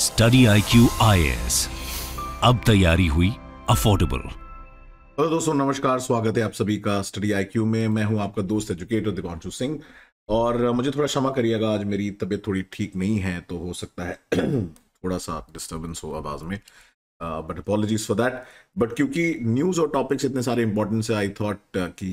study I Q अब तैयारी हुई अफोर्डेबल हेलो दोस्तों नमस्कार स्वागत है आप सभी का स्टडी आई में मैं हूं आपका दोस्त एजुकेटर दिवांशु सिंह और मुझे थोड़ा क्षमा करिएगा आज मेरी तबीयत थोड़ी ठीक नहीं है तो हो सकता है थोड़ा सा डिस्टर्बेंस हो आवाज़ में but apologies for that but क्योंकि न्यूज़ और टॉपिक्स इतने सारे इंपॉर्टेंट से आई थॉट कि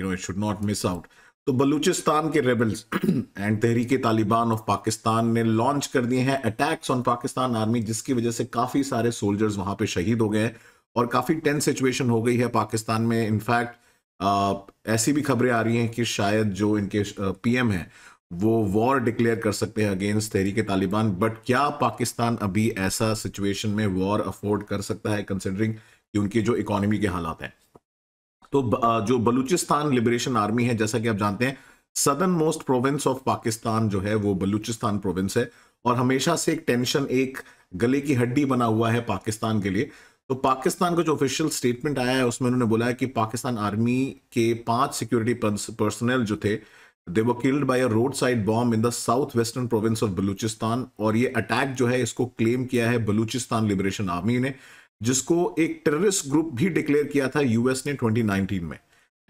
you know it should not miss out तो बलूचिस्तान के rebels and Tehreek-e Taliban of Pakistan ने लॉन्च कर दिए हैं अटैक्स ऑन पाकिस्तान आर्मी जिसकी वजह से काफी सारे सोल्जर्स वहां पे शहीद हो गए हैं और काफी टेंस सिचुएशन हो गई है पाकिस्तान में इनफैक्ट ऐसी भी खबरें आ रही हैं कि शायद जो इनके पीएम हैं वो वॉर डिक्लेयर कर सकते हैं अगेंस्ट तहरीके तालिबान बट क्या पाकिस्तान अभी ऐसा सिचुएशन में वॉर अफोर्ड कर सकता है कंसिडरिंग कि उनकी जो इकोनॉमी के हालात हैं तो जो बलूचिस्तान लिबरेशन आर्मी है जैसा कि आप जानते हैं southernmost province of Pakistan जो है वो बलूचिस्तान प्रोविंस है और हमेशा से एक टेंशन एक गले की हड्डी बना हुआ है पाकिस्तान के लिए तो पाकिस्तान का जो ऑफिशियल स्टेटमेंट आया है उसमें उन्होंने बोला है कि पाकिस्तान आर्मी के पांच सिक्योरिटी पर्सनल जो थे they were killed by a roadside bomb in the south western province of Balochistan और ये अटैक जो है इसको क्लेम किया है बलूचिस्तान लिबरेशन आर्मी ने जिसको एक टेररिस्ट ग्रुप भी डिक्लेयर किया था यूएस ने 2019 में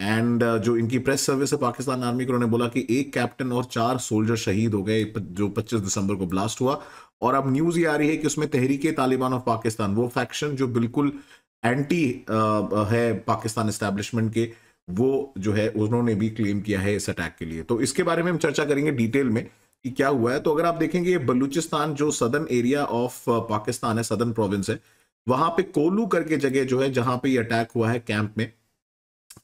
एंड uh, जो इनकी प्रेस सर्विस है पाकिस्तान आर्मी की उन्होंने बोला कि एक कैप्टन और चार सोल्जर शहीद हो गए जो 25 दिसंबर को ब्लास्ट हुआ और अब न्यूज़ ये आ रही है कि उसमें तहरीके तालिबान ऑफ पाकिस्तान वो फैक्शन जो बिल्कुल एंटी uh, uh, है पाकिस्तान इस्टेब्लिशमेंट के वो जो है उन्होंने भी क्लेम किया है इस अटैक के लिए तो इसके बारे में हम चर्चा करेंगे डिटेल में कि क्या हुआ है तो अगर आप देखेंगे बलूचिस्तान जो सदर्न एरिया ऑफ पाकिस्तान है सदर्न प्रोविंस है वहां पे कोलू करके जगह जो है जहां पे ये अटैक हुआ है कैंप में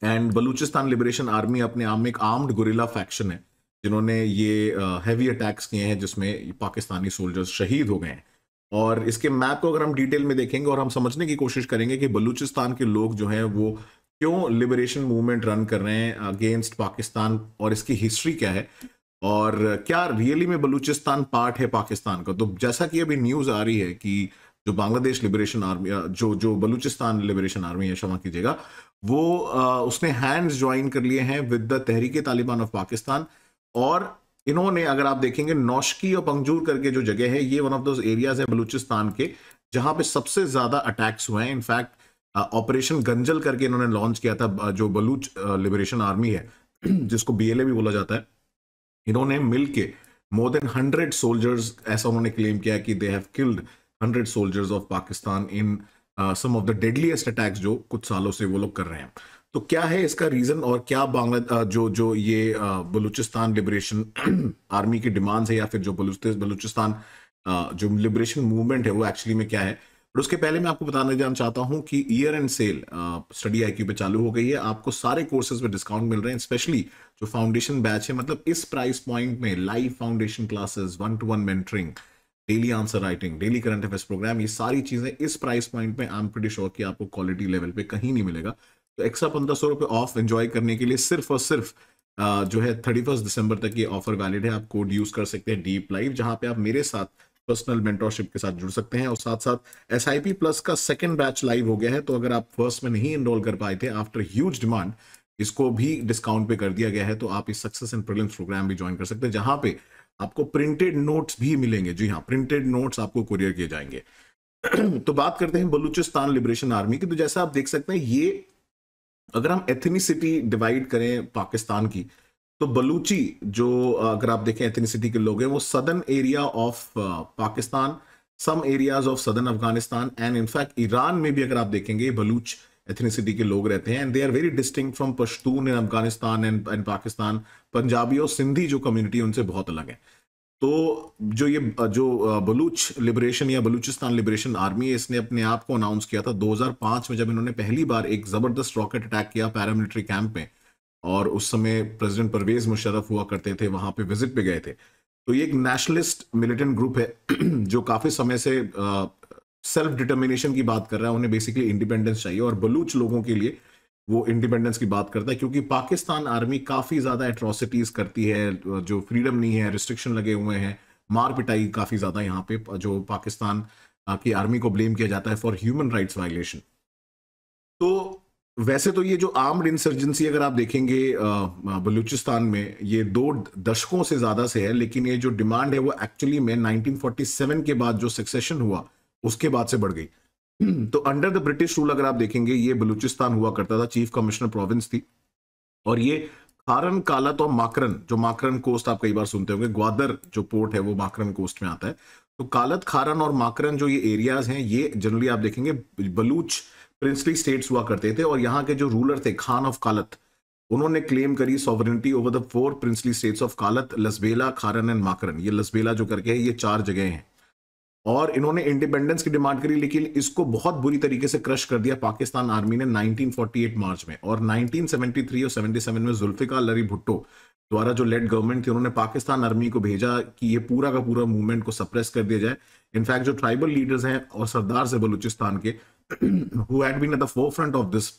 एंड बलूचिस्तान लिबरेशन आर्मी अपने आप में एक आर्म्ड गुरिला फैक्शन है जिन्होंने ये हैवी अटैक्स किए हैं जिसमें पाकिस्तानी सोल्जर्स शहीद हो गए हैं और इसके मैप को अगर हम डिटेल में देखेंगे और हम समझने की कोशिश करेंगे कि बलूचिस्तान के लोग जो हैं वो क्यों लिबरेशन मूवमेंट रन कर रहे हैं अगेंस्ट पाकिस्तान और इसकी हिस्ट्री क्या है और क्या रियली में बलूचिस्तान पार्ट है पाकिस्तान का तो जैसा कि अभी न्यूज़ आ रही है कि जो बांग्लादेश लिबरेशन आर्मी जो जो बलूचिस्तान लिबरेशन आर्मी है क्षमा कीजिएगा वो आ, उसने हैंड्स ज्वाइन कर लिए हैं with the Tehrik Taliban of Pakistan और इन्होंने अगर आप देखेंगे नौशकी और पंगजूर करके जो जगह है ये वन ऑफ दो एरियाज है बलूचिस्तान के जहां पे सबसे ज्यादा अटैक्स हुए हैं इनफैक्ट ऑपरेशन गंजल करके इन्होंने लॉन्च किया था जो बलूच लिबरेशन आर्मी है जिसको बीएलए भी बोला जाता है इन्होंने मिल के मोर देन हंड्रेड सोल्जर्स ऐसा उन्होंने क्लेम किया कि they have killed hundred soldiers of Pakistan in some of the deadliest attacks जो कुछ सालों से वो लोग कर रहे हैं तो क्या है इसका रीजन और क्या बांग्ला uh, जो जो ये uh, बलूचिस्तान लिबरेशन आर्मी की डिमांड्स है या फिर जो बलूचिस्तान uh, जो लिबरेशन मूवमेंट है वो एक्चुअली में क्या है और उसके पहले मैं आपको बताना जाना चाहता हूँ कि year end sale study I पे चालू हो गई है आपको सारे कोर्सेज में डिस्काउंट मिल रहे हैं स्पेशली जो फाउंडेशन बैच है मतलब इस प्राइस पॉइंट में live foundation classes one to one mentoring daily answer writing daily current affairs program ये सारी चीज़ें इस प्राइस पॉइंट पे आई एम प्रीटी श्योर कि आपको क्वालिटी लेवल पे कहीं नहीं मिलेगा तो एक्स्ट्रा पंद्रह सौ रुपये ऑफ एंजॉय करने के लिए सिर्फ और सिर्फ जो है थर्टी फर्स्ट दिसंबर तक ये ऑफर वैलिड है आप कोड यूज कर सकते हैं डीप लाइव जहां पे आप मेरे साथ पर्सनल मेंटोरशिप के साथ जुड़ सकते हैं और साथ साथ एस प्लस का सेकेंड बैच लाइव हो गया है तो अगर आप फर्स्ट में नहीं इनरोल कर पाए थे आफ्टर ह्यूज डिमांड इसको भी डिस्काउंट पे कर दिया गया है तो आप इस सक्सेस एंड प्रिलिम्स प्रोग्राम भी ज्वाइन कर सकते हैं जहां पे आपको प्रिंटेड नोट्स भी मिलेंगे जी हाँ प्रिंटेड नोट्स आपको कुरियर किए जाएंगे तो बात करते हैं बलूचिस्तान लिबरेशन आर्मी की तो जैसा आप देख सकते हैं ये अगर हम एथनीसिटी डिवाइड करें पाकिस्तान की तो बलूची जो अगर आप देखें एथनीसिटी के लोग हैं वो southern area of Pakistan some areas of southern Afghanistan and in fact Iran में भी अगर आप देखेंगे बलूच एथनिसिटी के लोग रहते हैं and they are very distinct from Pashtun in Afghanistan and and Pakistan Punjabi और सिंधी जो कम्युनिटी उनसे बहुत अलग है तो जो ये जो बलूच लिबरेशन या बलूचिस्तान लिबरेशन आर्मी है इसने अपने आप को अनाउंस किया था 2005 में जब इन्होंने पहली बार एक ज़बरदस्त रॉकेट अटैक किया पैरामिलिट्री कैंप में और उस समय प्रेसिडेंट परवेज मुशरफ हुआ करते थे वहाँ पे विजिट पे गए थे तो ये एक नेशनलिस्ट मिलिटेंट ग्रुप है जो काफ़ी समय से सेल्फ डिटर्मिनेशन की बात कर रहा है उन्हें बेसिकली इंडिपेंडेंस चाहिए और बलूच लोगों के लिए वो इंडिपेंडेंस की बात करता है क्योंकि पाकिस्तान आर्मी काफ़ी ज़्यादा एट्रोसिटीज़ करती है जो फ्रीडम नहीं है रिस्ट्रिक्शन लगे हुए हैं मार पिटाई काफ़ी ज़्यादा यहाँ पे जो पाकिस्तान की आर्मी को ब्लेम किया जाता है फॉर ह्यूमन राइट्स वायलेशन तो वैसे तो ये जो आर्म्ड इंसर्जेंसी अगर आप देखेंगे बलूचिस्तान में ये दो दशकों से ज़्यादा से है लेकिन ये जो डिमांड है वो एक्चुअली में नाइनटीन के बाद जो सक्सेशन हुआ उसके बाद से बढ़ गई तो अंडर द ब्रिटिश रूल अगर आप देखेंगे ये बलूचिस्तान हुआ करता था चीफ कमिश्नर प्रोविंस थी और ये खारन कालत और माकरन जो माकरन कोस्ट आप कई बार सुनते होंगे ग्वादर जो पोर्ट है वो माकरन कोस्ट में आता है तो कालत खारन और माकरन जो ये एरियाज हैं ये जनरली आप देखेंगे बलूच प्रिंसली स्टेट्स हुआ करते थे और यहाँ के जो रूलर थे खान ऑफ कालत उन्होंने क्लेम करी sovereignty over the four princely states of Kalat Lasbela खारन एंड माकरन ये लसबेला जो करके है ये चार जगह हैं और इन्होंने इंडिपेंडेंस की डिमांड करी लेकिन इसको बहुत बुरी तरीके से क्रश कर दिया पाकिस्तान आर्मी ने 1948 मार्च में और 1973 और 77 में जुल्फिकार लरी भुट्टो द्वारा जो लेड गवर्नमेंट थी उन्होंने पाकिस्तान आर्मी को भेजा कि ये पूरा का पूरा मूवमेंट को सप्रेस कर दिया जाए इनफैक्ट जो ट्राइबल लीडर्स हैं और सरदार से बलूचिस्तान के who had been at the front of this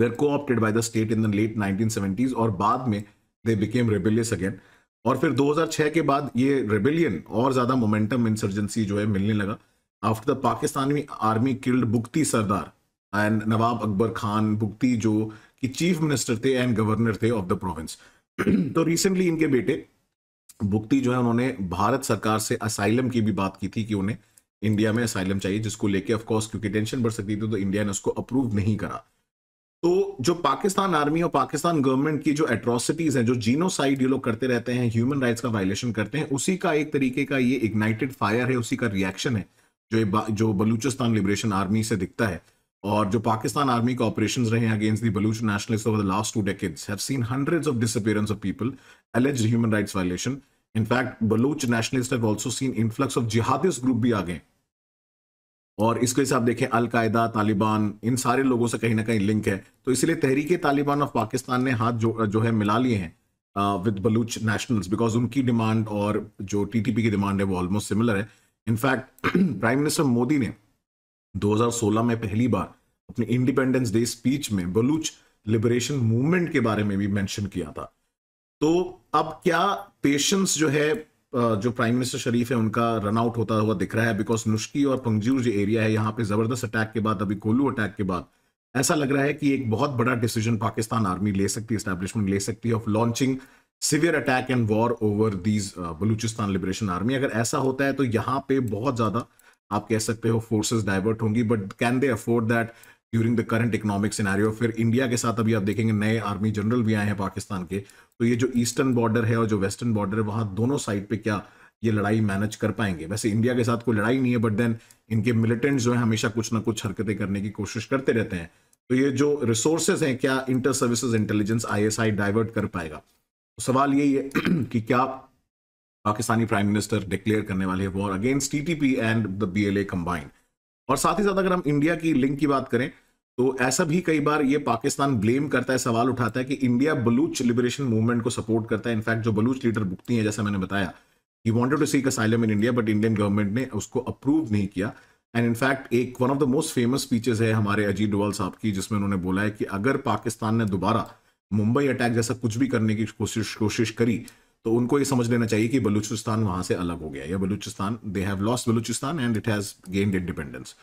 were coopted by the state in the late nineteen और बाद में दे बिकेम रेबिलियस अगेन और फिर 2006 के बाद ये रेबेलियन और ज्यादा मोमेंटम इंसर्जेंसी जो है मिलने लगा after the Pakistani army killed Bugti सरदार एंड नवाब अकबर खान बुगती जो कि चीफ मिनिस्टर थे एंड गवर्नर थे ऑफ द प्रोविंस तो रिसेंटली इनके बेटे बुक्ति जो है उन्होंने भारत सरकार से असाइलम की भी बात की थी कि उन्हें इंडिया में असाइलम चाहिए जिसको लेके ऑफकोर्स क्योंकि टेंशन बढ़ सकती थी तो इंडिया ने उसको अप्रूव नहीं करा तो जो पाकिस्तान आर्मी और पाकिस्तान गवर्नमेंट की जो एट्रोसिटीज हैं जो जीनोसाइड ये लोग करते रहते हैं ह्यूमन राइट्स का वायलेशन करते हैं उसी का एक तरीके का ये इग्नाइटेड फायर है उसी का रिएक्शन है जो जो बलूचिस्तान लिबरेशन आर्मी से दिखता है और जो पाकिस्तान आर्मी का ऑपरेशन रहे हैं against the Baloch nationalist over the last two decades have seen hundreds of disappearance of people allege human rights violation in fact Baloch nationalist have also seen influx of jihadis group भी आ गए और इसके आप देखें अलकायदा तालिबान इन सारे लोगों से कहीं ना कहीं लिंक है तो इसलिए तहरीक तालिबान ऑफ पाकिस्तान ने हाथ जो जो है मिला लिए हैं विद बलूच नेशनल्स बिकॉज उनकी डिमांड और जो टीटीपी की डिमांड है वो ऑलमोस्ट सिमिलर है इनफैक्ट प्राइम मिनिस्टर मोदी ने 2016 में पहली बार अपनी इंडिपेंडेंस डे स्पीच में बलूच लिबरेशन मूवमेंट के बारे में भी मैंशन किया था तो अब क्या पेशेंस जो है जो प्राइम मिनिस्टर शरीफ है उनका रन आउट होता हुआ दिख रहा है बिकॉज नुश्की और पंगजूर जो एरिया है यहाँ पे जबरदस्त अटैक के बाद अभी गोलू अटैक के बाद ऐसा लग रहा है कि एक बहुत बड़ा डिसीजन पाकिस्तान आर्मी ले सकती है स्टैब्लिशमेंट ले सकती है of launching severe attack and war over these Balochistan liberation army अगर ऐसा होता है तो यहाँ पे बहुत ज़्यादा आप कह सकते हो फोर्सेस डाइवर्ट होंगी but can they afford that during the current economic scenario फिर इंडिया के साथ अभी आप देखेंगे नए आर्मी जनरल भी आए हैं पाकिस्तान के तो ये जो ईस्टर्न बॉर्डर है और जो वेस्टर्न बॉर्डर है वहाँ दोनों साइड पे क्या ये लड़ाई मैनेज कर पाएंगे वैसे इंडिया के साथ कोई लड़ाई नहीं है बट देन इनके मिलिटेंट जो है हमेशा कुछ ना कुछ हरकतें करने की कोशिश करते रहते हैं तो ये जो रिसोर्सेज हैं क्या inter services intelligence ISI divert कर पाएगा तो सवाल यही है कि क्या पाकिस्तानी प्राइम मिनिस्टर डिक्लेयर करने वाले हैं war against TTP and the B A combined और साथ ही साथ अगर हम इंडिया की लिंक की बात करें तो ऐसा भी कई बार ये पाकिस्तान ब्लेम करता है सवाल उठाता है कि इंडिया बलूच लिबरेशन मूवमेंट को सपोर्ट करता है इनफैक्ट जो बलूच लीडर बुकती है जैसा मैंने बताया ही wanted to seek asylum in India but Indian government ने उसको अप्रूव नहीं किया एंड इनफैक्ट एक one of the most famous speeches है हमारे अजीत डोवाल साहब की जिसमें उन्होंने बोला है कि अगर पाकिस्तान ने दोबारा मुंबई अटैक जैसा कुछ भी करने की कोशिश कोशिश करी तो उनको ये समझ लेना चाहिए कि बलूचिस्तान वहां से अलग हो गया या Balochistan they have lost Balochistan and it has gained independence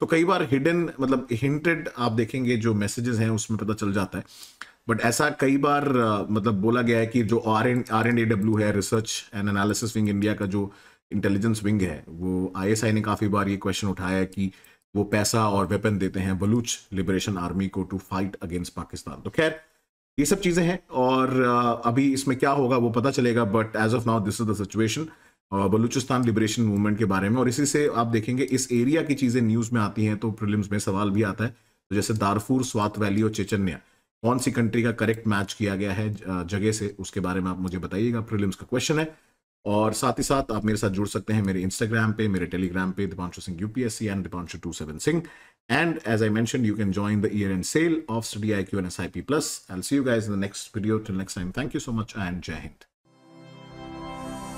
तो कई बार हिडन मतलब हिंटेड आप देखेंगे जो मैसेजेस हैं उसमें पता चल जाता है बट ऐसा कई बार मतलब बोला गया है कि जो R N R N A W है research and analysis wing India का जो इंटेलिजेंस विंग है वो आईएसआई ने काफ़ी बार ये क्वेश्चन उठाया है कि वो पैसा और वेपन देते हैं बलूच लिबरेशन आर्मी को टू फाइट अगेंस्ट पाकिस्तान तो खैर ये सब चीज़ें हैं और अभी इसमें क्या होगा वो पता चलेगा but as of now this is the situation Balochistan liberation movement के बारे में और इसी से आप देखेंगे इस एरिया की चीज़ें न्यूज़ में आती हैं तो प्रिलिम्स में सवाल भी आता है तो जैसे दारफूर स्वात वैली और चेचन्या कौन सी कंट्री का करेक्ट मैच किया गया है जगह से उसके बारे में आप मुझे बताइएगा प्रिलिम्स का क्वेश्चन है और साथ ही साथ आप मेरे साथ जुड़ सकते हैं मेरे इंस्टाग्राम पे मेरे टेलीग्राम पे Deepanshu Singh UPSC and Deepanshu two seven Singh and as I mention you can join the year end sale of study I Q N S I P plus I see you guys in the next video till next time thank you so much and Jai Hind